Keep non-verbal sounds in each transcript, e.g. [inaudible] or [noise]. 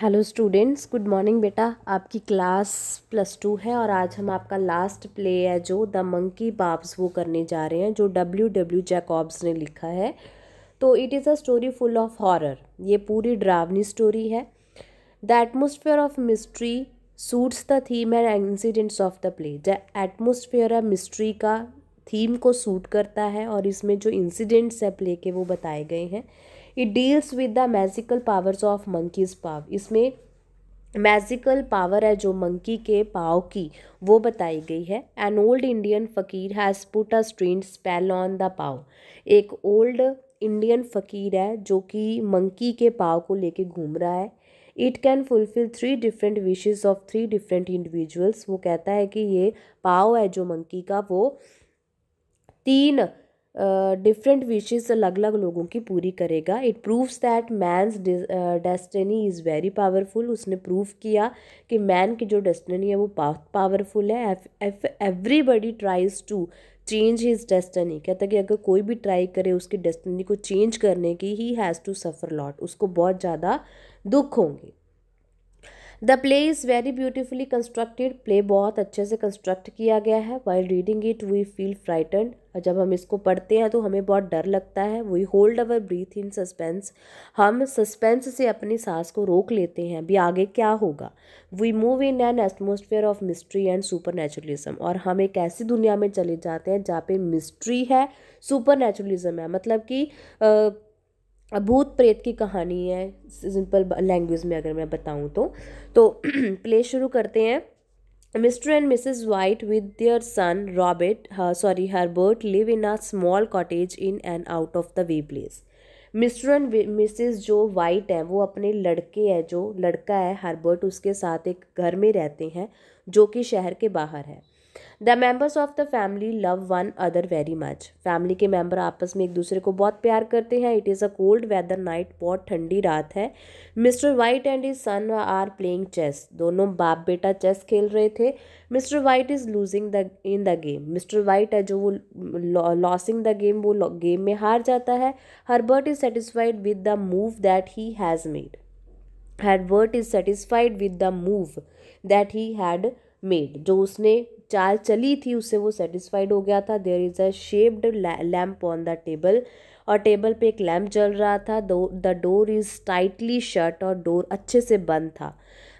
hello students good morning बेटा आपकी class plus two है और आज हम आपका लास्ट प्ले है जो द मंकी बाब्स वो करने जा रहे हैं जो डब्ल्यू डब्ल्यू जैकॉब्स ने लिखा है तो it is a story full of horror ये पूरी ड्रावनी स्टोरी है the atmosphere of mystery suits the theme and incidents of the play the atmosphere of mystery का थीम को सूट करता है और इसमें जो इंसिडेंट्स है प्ले के वो बताए गए हैं it deals with the magical powers of monkey's paw इसमें मैजिकल पावर है जो मंकी के पाव की वो बताई गई है an old Indian fakir has put a strange spell on the paw एक ओल्ड इंडियन फ़कीर है जो कि मंकी के पाव को लेके घूम रहा है it can fulfil three different wishes of three different individuals वो कहता है कि ये पाव है जो मंकी का वो तीन डिफरेंट विशेज़ अलग अलग लोगों की पूरी करेगा it proves that man's destiny is very powerful उसने प्रूव किया कि मैन की जो डेस्टिनी है वो पावरफुल है everybody tries to change his destiny कहता है कि अगर कोई भी ट्राई करे उसकी डेस्टनी को चेंज करने की he has to suffer lot उसको बहुत ज़्यादा दुख होंगे the play is very beautifully constructed play बहुत अच्छे से कंस्ट्रक्ट किया गया है while reading it we feel frightened जब हम इसको पढ़ते हैं तो हमें बहुत डर लगता है we hold our breath in suspense हम सस्पेंस से अपनी सांस को रोक लेते हैं अभी आगे क्या होगा we move in an atmosphere of mystery and super और हम एक ऐसी दुनिया में चले जाते हैं जहाँ पे मिस्ट्री है सुपर है मतलब कि भूत प्रेत की कहानी है सिंपल लैंग्वेज में अगर मैं बताऊँ तो तो प्ले [clears throat] शुरू करते हैं mister and Mrs White with their son Robert sorry Herbert live in a small cottage in and out of the way place mister and missus जो वाइट हैं वो अपने लड़के है जो लड़का है हर्बर्ट उसके साथ एक घर में रहते हैं जो कि शहर के बाहर है the members of the family love one another very much family के मेम्बर आपस में एक दूसरे को बहुत प्यार करते हैं it is a cold weather night बहुत ठंडी रात है mister White and is son are playing chess दोनों बाप बेटा चेस खेल रहे थे mister White is losing the in the game mister White है जो वो लॉसिंग द गेम वो गेम में हार जाता है Herbert is satisfied with the move that he has made Herbert is satisfied with the move that he had made जो उसने चाल चली थी उससे वो सेटिस्फाइड हो गया था there is a shaped lamp on the table और टेबल पे एक लैम्प जल रहा था the door is tightly shut और डोर अच्छे से बंद था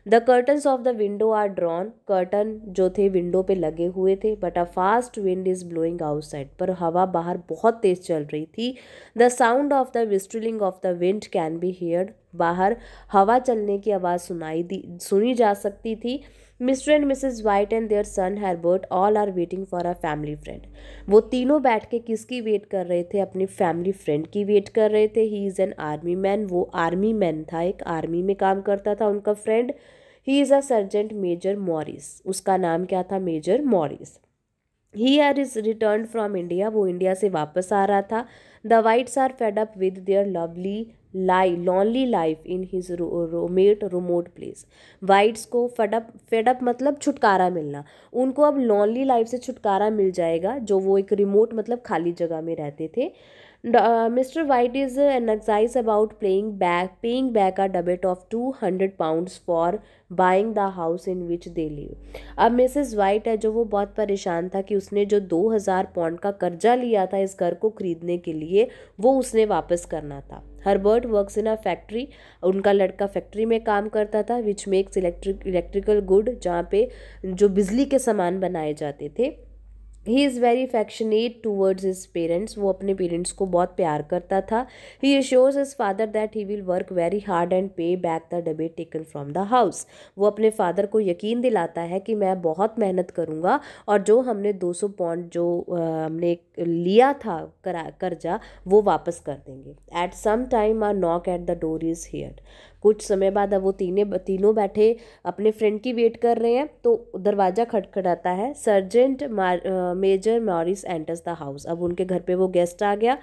the curtains of the window are drawn curtain जो थे विंडो पे लगे हुए थे but a fast wind is blowing outside पर हवा बाहर बहुत तेज़ चल रही थी the sound of the whistling of the wind can be heard बाहर हवा चलने की आवाज़ सुनाई दी सुनी जा सकती थी mister and Mrs White and their son Herbert all are waiting for a family friend वो तीनों बैठ के किसकी वेट कर रहे थे अपनी फैमिली फ्रेंड की वेट कर रहे थे he is an army man वो आर्मी मैन था एक आर्मी में काम करता था उनका friend he is a sergeant major Morris उसका नाम क्या था major Morris he are is return from India वो इंडिया से वापस आ रहा था the Whites are fed up with their lovely lie lonely life in his remote remote place Whites को फेडअप फेडअप मतलब छुटकारा मिलना उनको अब लॉनली लाइफ से छुटकारा मिल जाएगा जो वो एक रिमोट मतलब खाली जगह में रहते थे mister White is an excise about playing back paying back a डबेट of two hundred pounds for buying the house in which they live अब मिसेस वाइट है जो वो बहुत परेशान था कि उसने जो दो हज़ार पाउंड का कर्जा लिया था इस घर को खरीदने के लिए वो उसने वापस करना था Herbert works in a factory उनका लड़का फैक्ट्री में काम करता था which makes electric electrical good जहाँ पे जो बिजली के सामान बनाए जाते थे he is very affectionate towards his parents वो अपने पेरेंट्स को बहुत प्यार करता था he assures his father that he will work very hard and pay back the debt taken from the house वो अपने फादर को यकीन दिलाता है कि मैं बहुत मेहनत करूँगा और जो हमने दो सौ पॉइंट जो आ, हमने लिया था करा कर्जा वो वापस कर देंगे at some time are knock at the door is here कुछ समय बाद अब वो तीनों तीनों बैठे अपने फ्रेंड की वेट कर रहे हैं तो दरवाज़ा खटखटाता है sergeant major Morris enters the house अब उनके घर पे वो गेस्ट आ गया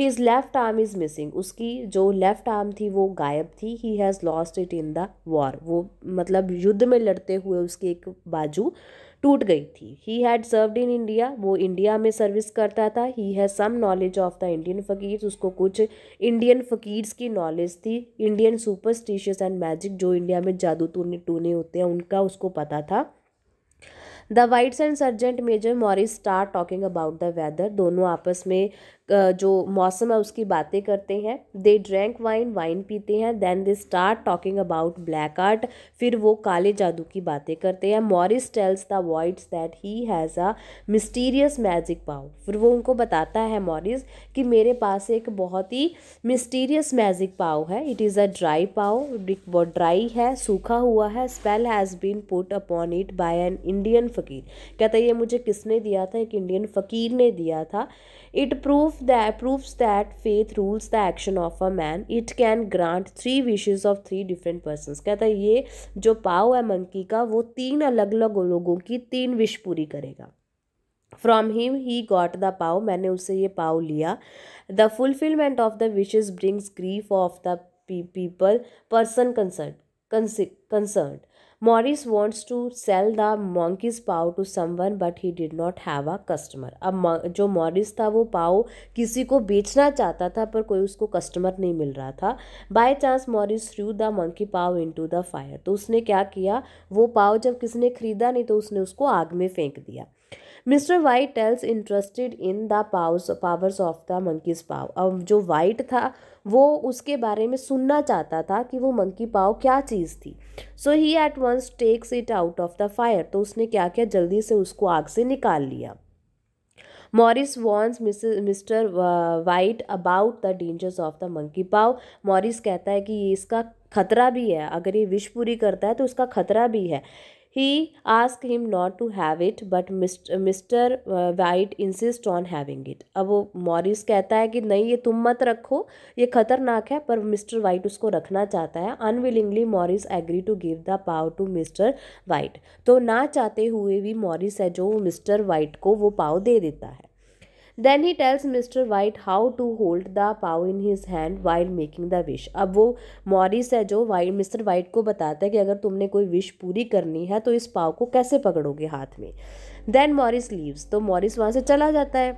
is left arm is missing उसकी जो लेफ़्ट आर्म थी वो गायब थी he has lost it in the war वो मतलब युद्ध में लड़ते हुए उसकी एक बाजू टूट गई थी he had served in India वो इंडिया में सर्विस करता था he has some knowledge of the Indian फ़कीर उसको कुछ इंडियन फ़कीर्स की नॉलेज थी इंडियन सुपरस्टिशियस एंड मैजिक जो इंडिया में जादू टूने टूने होते हैं उनका उसको पता था the Whites and sergeant major Morris start talking about the weather दोनों आपस में जो मौसम है उसकी बातें करते हैं दे ड्रैंक वाइन वाइन पीते हैं then they start talking about black art फिर वो काले जादू की बातें करते हैं Morris tells the words that he has a mysterious magic paw फिर वो उनको बताता है मॉरिस कि मेरे पास एक बहुत ही मिस्टीरियस मैजिक पाओ है इट इज़ अ ड्राई पाओ वो ड्राई है सूखा हुआ है spell has been put upon it by an Indian फ़कीर कहता है ये मुझे किसने दिया था एक इंडियन फ़कीर ने दिया था it proof that, proves that faith rules the action of a man it can grant three wishes of three different person कहता है ये जो पाव है मंकी का वो तीन अलग अलग लोगों की तीन विश पूरी करेगा from him he got the paw मैंने उससे ये पाव लिया the fulfilment of the wishes brings grief of the people person concert concern Morris wants to sell the monkey's paw to someone but he did not have a customer अब जो Morris था वो पाओ किसी को बेचना चाहता था पर कोई उसको कस्टमर नहीं मिल रहा था by chance Morris threw the monkey paw into the fire तो उसने क्या किया वो पाव जब किसी ने खरीदा नहीं तो उसने उसको आग में फेंक दिया mister White tells interested in the powers powers of the monkey's paw अब जो वाइट था वो उसके बारे में सुनना चाहता था कि वो मंकी पाव क्या चीज़ थी so he at once takes it out of the fire तो उसने क्या किया जल्दी से उसको आग से निकाल लिया Morris warns mister White about the dangers of the monkey paw Morris कहता है कि इसका खतरा भी है अगर ये विश पूरी करता है तो उसका खतरा भी है He asked him not to have it but mister White insist on having it अब वो मॉरिस कहता है कि नहीं ये तुम मत रखो ये खतरनाक है पर मिस्टर वाइट उसको रखना चाहता है unwillingly Morris agree to give the paw to mister White तो ना चाहते हुए भी मॉरिस है जो मिस्टर वाइट को वो पाव दे देता है then he tells mister White how to hold the paw in his hand while making the wish अब वो मॉरिस है जो वाइट मिस्टर वाइट को बताता है कि अगर तुमने कोई विश पूरी करनी है तो इस पाव को कैसे पकड़ोगे हाथ में देन मॉरिस लीव्स तो मॉरिस वहाँ से चला जाता है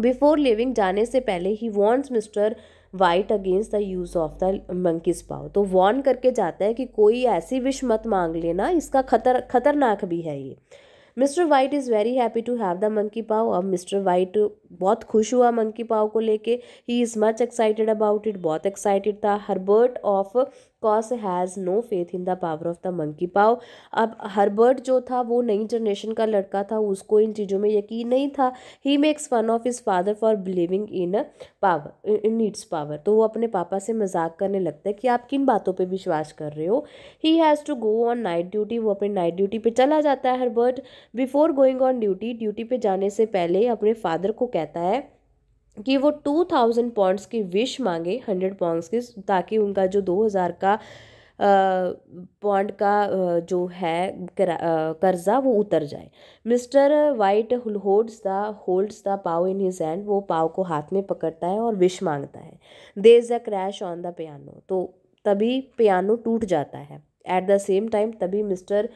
बिफोर लिविंग जाने से पहले he wants mister White against the use of the monkey's paw तो वॉर्न करके जाता है कि कोई ऐसी विश मत मांग लेना इसका खतर खतरनाक भी है ये mister White is very happy to have the monkey paw अब मिस्टर वाइट बहुत खुश हुआ मंकी पाव को लेके he is much excited about it बहुत एक्साइटेड था Herbert of course has no faith in the power of the monkey paw अब Herbert जो था वो नई जनरेशन का लड़का था उसको इन चीज़ों में यकीन नहीं था he makes one of his father for believing in power in needs power तो वो अपने पापा से मजाक करने लगता है कि आप किन बातों पर विश्वास कर रहे हो he has to go on night duty वो अपने नाइट ड्यूटी पर चला जाता है Herbert before going on duty duty पर जाने से पहले अपने फादर को कह कहता है कि वो टू थाउजेंड पॉइंट्स की विश मांगे हंड्रेड पॉइंट्स की ताकि उनका जो दो हज़ार का पॉइंट का जो है कर्जा वो उतर जाए mister White holds the holds the paw in his hand वो पाव को हाथ में पकड़ता है और विश मांगता है there is a crash on the piano तो तभी पियानो टूट जाता है एट द सेम टाइम तभी मिस्टर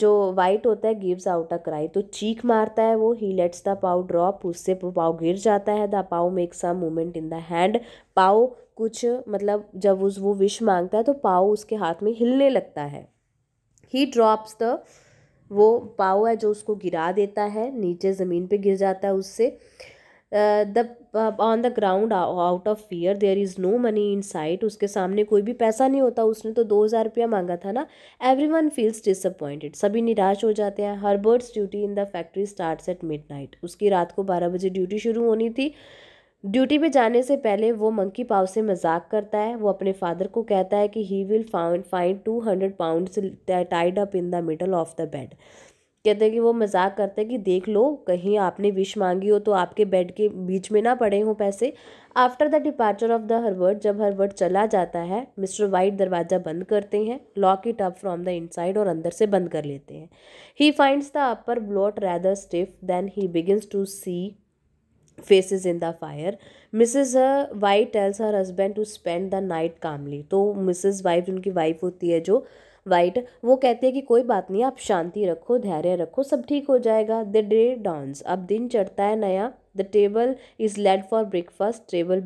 जो वाइट होता है गिव्स आउट अ क्राई तो चीख मारता है वो he lets the paw drop उससे पाओ गिर जाता है the paw make some movement in the hand paw कुछ मतलब जब उस वो विश मांगता है तो पाओ उसके हाथ में हिलने लगता है ही ड्रॉप्स द वो पाओ है जो उसको गिरा देता है नीचे ज़मीन पे गिर जाता है उससे the on the ground out of fear there is no money in sight उसके सामने कोई भी पैसा नहीं होता उसने तो दो हज़ार रुपया मांगा था ना एवरी वन फील्स डिसअपॉइंटेड सभी निराश हो जाते हैं Herbert's duty in the factory start at midnight उसकी रात को बारह बजे ड्यूटी शुरू होनी थी ड्यूटी पे जाने से पहले वो मंकी पाव से मजाक करता है वो अपने फादर को कहता है कि he will found find two hundred pounds tied up in the middle of the bed कहते हैं कि वो मजाक करते हैं कि देख लो कहीं आपने विश मांगी हो तो आपके बेड के बीच में ना पड़े हों पैसे after the departure of the Herbert जब हर्बर्ट चला जाता है मिस्टर वाइट दरवाज़ा बंद करते हैं lock it up from the inside और अंदर से बंद कर लेते हैं he finds the upper bolt rather stiff then he begins to see faces in the fire Mrs White tells her husband to spend the night calmly तो Mrs wife उनकी wife होती है जो वाइट वो कहते हैं कि कोई बात नहीं आप शांति रखो धैर्य रखो सब ठीक हो जाएगा द डे डांस अब दिन चढ़ता है नया the table is laid for breakfast table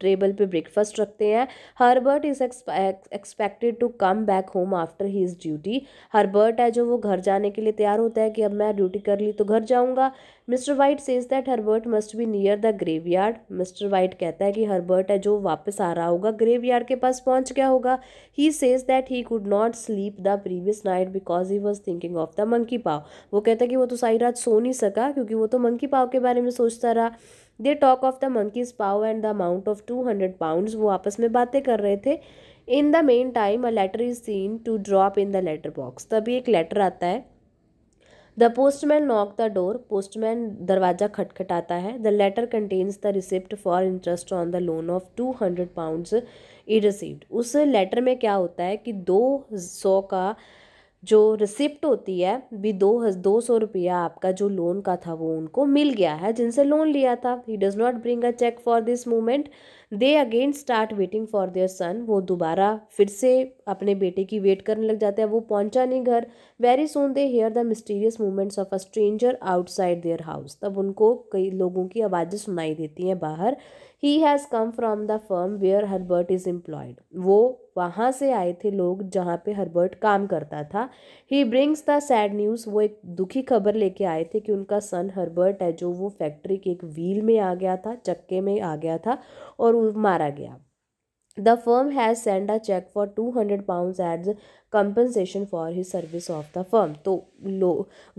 table पे ब्रेकफास्ट रखते हैं Herbert is expected to come back home after his duty Herbert है जो वो घर जाने के लिए तैयार होता है कि अब मैं ड्यूटी कर ली तो घर जाऊँगा mister White says that Herbert must be near the graveyard mister White कहता है कि हर्बर्ट है जो वापस आ रहा होगा ग्रेवयार्ड के पास पहुंच गया होगा he says that he could not sleep the previous night because he was thinking of the monkey paw वो कहता है कि वो तो सारी रात सो नहीं सका क्योंकि वो तो मंकी पाव के बारे में सोचता रहा they talk of the monkey's paw and the amount of two hundred pound वो आपस में बातें कर रहे थे in the meantime a letter is seen to drop in the letter box तभी एक लेटर आता है the postman knock the door postman दरवाज़ा खटखटाता है the letter contains the receipt for interest on the loan of two hundred pound ई receipt उस letter में क्या होता है कि दो सौ का जो रिसिप्ट होती है भी दो दो सौ रुपया आपका जो लोन का था वो उनको मिल गया है जिनसे लोन लिया था he does not bring a cheque for this moment they again start waiting for their son वो दोबारा फिर से अपने बेटे की वेट करने लग जाता है वो पहुंचा नहीं घर very soon they hear the mysterious movements of a stranger outside their house तब उनको कई लोगों की आवाज़ें सुनाई देती हैं बाहर he has come from the firm where Herbert is employed वो वहाँ से आए थे लोग जहाँ पे हर्बर्ट काम करता था he brings the sad news वो एक दुखी खबर लेके आए थे कि उनका सन हर्बर्ट है जो वो फैक्ट्री के एक व्हील में आ गया था चक्के में आ गया था और वो मारा गया the firm has send a cheque for two hundred pound as compensation for his service of the firm तो लो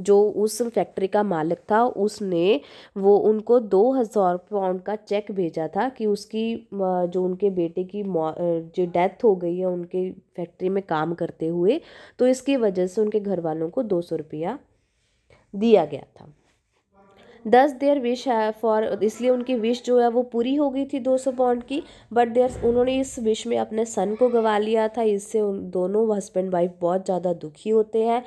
जो उस फैक्ट्री का मालिक था उसने वो उनको दो हज़ार पाउंड का चेक भेजा था कि उसकी जो उनके बेटे की जो डेथ हो गई है उनके फैक्ट्री में काम करते हुए तो इसकी वजह से उनके घर वालों को दो सौ रुपया दिया गया था दस देयर विश है फॉर इसलिए उनकी विश जो है वो पूरी हो गई थी दो सौ पाउंड की बट देयर उन्होंने इस विश में अपने सन को गवा लिया था इससे उन दोनों हस्बैंड वाइफ बहुत ज़्यादा दुखी होते हैं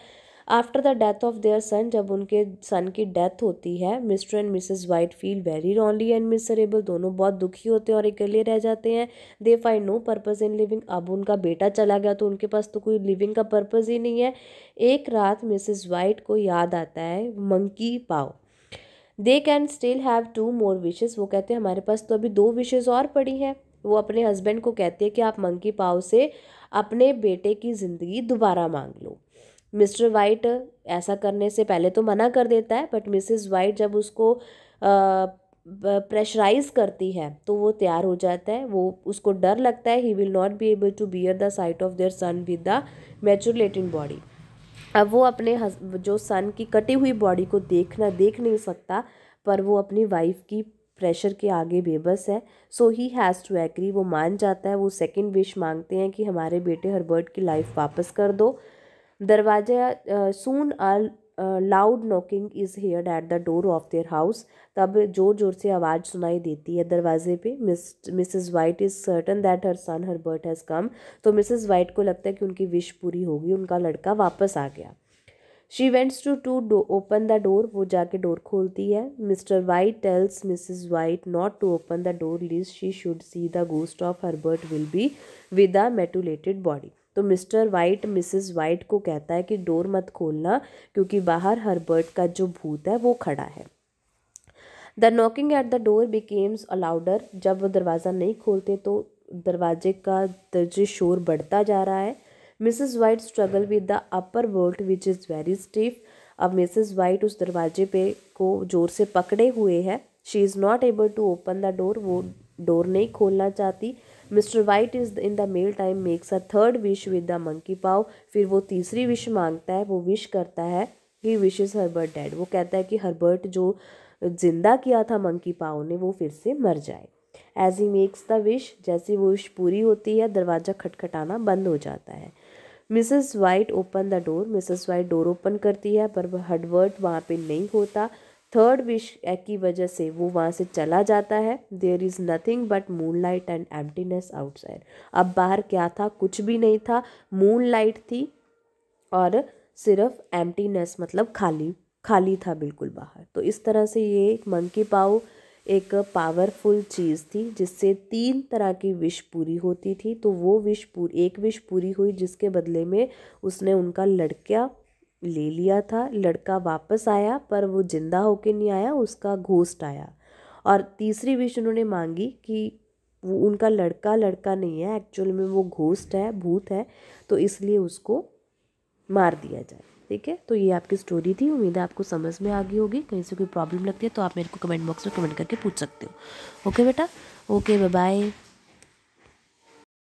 after the death of their son जब उनके सन की डेथ होती है mister and Mrs White feel very lonely and miserable दोनों बहुत दुखी होते हैं और अकेले रह जाते हैं they find no purpose in living अब उनका बेटा चला गया तो उनके पास तो कोई लिविंग का पर्पज़ ही नहीं है एक रात मिसेस वाइट को याद आता है monkey paw they can still have two more wishes वो कहते हैं हमारे पास तो अभी दो विशेज़ और पड़ी हैं वो अपने हस्बैंड को कहते हैं कि आप मंकी पाव से अपने बेटे की ज़िंदगी दोबारा मांग लो मिस्टर वाइट ऐसा करने से पहले तो मना कर देता है बट मिसिज़ वाइट जब उसको प्रेशराइज करती है तो वो तैयार हो जाता है वो उसको डर लगता है he will not be able to bear the sight of their son with the mutilating body अब वो अपने हस जो सन की कटी हुई बॉडी को देखना देख नहीं सकता पर वो अपनी वाइफ की प्रेशर के आगे बेबस है so he has to agree वो मान जाता है वो सेकंड विश मांगते हैं कि हमारे बेटे हरबर्ट की लाइफ वापस कर दो दरवाज़ा soon all loud knocking is heard at the door of their house तब ज़ोर ज़ोर से आवाज़ सुनाई देती है दरवाजे पे miss Mrs White is certain that her son Herbert has come तो मिसेज वाइट को लगता है कि उनकी विश पूरी होगी उनका लड़का वापस आ गया she wants to to open the door वो जाके डोर खोलती है mister White tells Mrs White not to open the door lest she should see the ghost of Herbert will be with a mutilated body तो Mr White Mrs White को कहता है कि door मत खोलना क्योंकि बाहर हर्बर्ट का जो भूत है वो खड़ा है the knocking at the door becomes louder जब वो दरवाज़ा नहीं खोलते तो दरवाजे का दर्ज शोर बढ़ता जा रहा है Mrs White struggle with the upper world which is very stiff अब मिसेस वाइट उस दरवाजे पे को ज़ोर से पकड़े हुए है she is not able to open the door वो डोर नहीं खोलना चाहती Mr White is in the meantime makes a third wish with the monkey paw फिर वो तीसरी विश मांगता है वो विश करता है ही विशेज़ हर्बर्ट डैड वो कहता है कि हर्बर्ट जो जिंदा किया था मंकी पाओ ने वो फिर से मर जाए as he makes the wish जैसी वो विश पूरी होती है दरवाज़ा खटखटाना बंद हो जाता है Mrs White open the door Mrs White door open करती है पर हडवर्ट वहाँ पे नहीं होता थर्ड विश की वजह से वो वहाँ से चला जाता है there is nothing but moonlight and emptiness outside अब बाहर क्या था कुछ भी नहीं था मून लाइट थी और सिर्फ एम्प्टीनेस मतलब खाली खाली था बिल्कुल बाहर तो इस तरह से ये एक मंकी पाओ एक पावरफुल चीज़ थी जिससे तीन तरह की विश पूरी होती थी तो वो विश पूरी एक विश पूरी हुई जिसके बदले में उसने उनका लड़का ले लिया था लड़का वापस आया पर वो जिंदा होके नहीं आया उसका घोस्ट आया और तीसरी विश उन्होंने मांगी कि वो उनका लड़का लड़का नहीं है एक्चुअल में वो घोस्ट है भूत है तो इसलिए उसको मार दिया जाए ठीक है तो ये आपकी स्टोरी थी उम्मीद है आपको समझ में आ गई होगी कहीं से कोई प्रॉब्लम लगती है तो आप मेरे को कमेंट बॉक्स में कमेंट करके पूछ सकते हो ओके बेटा ओके बाय बाय